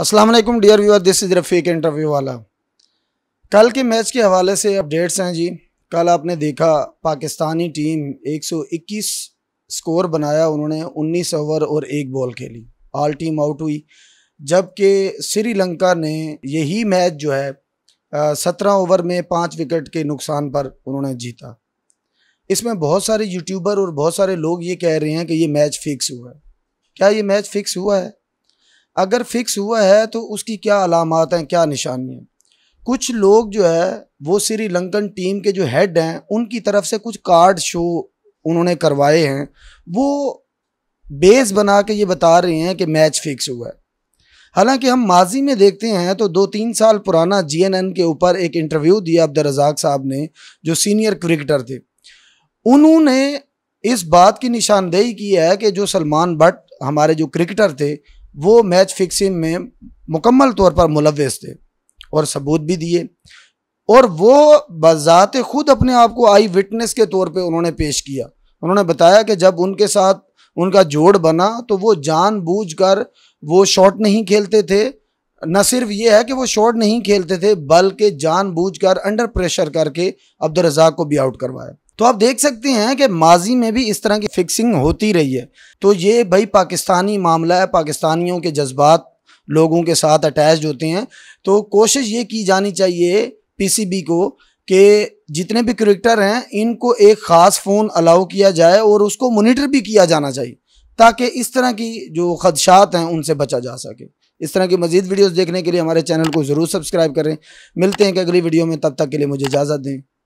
Aslam dear viewer this is Rafiq interview वाला कल के मैच के हवाले से अपडेट्स हैं जी कल आपने देखा पाकिस्तानी टीम 121 स्कोर बनाया उन्होंने 19 ओवर और एक बॉल खेली ऑल टीम आउट हुई जबकि श्रीलंका ने यही मैच जो है सत्रह ओवर में पाँच विकेट के नुकसान पर उन्होंने जीता इसमें बहुत सारे यूट्यूबर और बहुत सारे लोग ये कह रहे हैं कि ये मैच फ़िक्स हुआ है क्या ये मैच फ़िक्स हुआ है अगर फिक्स हुआ है तो उसकी क्या अलामत हैं क्या निशानियाँ कुछ लोग जो है वो श्रीलंकन टीम के जो हेड हैं उनकी तरफ से कुछ कार्ड शो उन्होंने करवाए हैं वो बेस बना के ये बता रहे हैं कि मैच फिक्स हुआ है हालांकि हम माजी में देखते हैं तो दो तीन साल पुराना जीएनएन के ऊपर एक इंटरव्यू दिया अब्दुल रजाक साहब ने जो सीनियर क्रिकेटर थे उन्होंने इस बात की निशानदेही की है कि जो सलमान भट्ट हमारे जो क्रिकेटर थे वो मैच फिक्सिंग में मुकम्मल तौर पर मुलवस थे और सबूत भी दिए और वो बज़ात खुद अपने आप को आई विटनेस के तौर पे उन्होंने पेश किया उन्होंने बताया कि जब उनके साथ उनका जोड़ बना तो वो जानबूझकर वो शॉट नहीं खेलते थे न सिर्फ ये है कि वो शॉट नहीं खेलते थे बल्कि जानबूझकर अंडर प्रेशर करके अब्दुलरजाक को भी आउट करवाया तो आप देख सकते हैं कि माजी में भी इस तरह की फिक्सिंग होती रही है तो ये भाई पाकिस्तानी मामला है पाकिस्तानियों के जज्बात लोगों के साथ अटैच होते हैं तो कोशिश ये की जानी चाहिए पीसीबी को कि जितने भी क्रिकेटर हैं इनको एक ख़ास फ़ोन अलाउ किया जाए और उसको मोनिटर भी किया जाना चाहिए ताकि इस तरह की जो खदशात हैं उनसे बचा जा सके इस तरह की मज़ीद वीडियोज़ देखने के लिए हमारे चैनल को ज़रूर सब्सक्राइब करें मिलते हैं कि अगली वीडियो में तब तक के लिए मुझे इजाज़त दें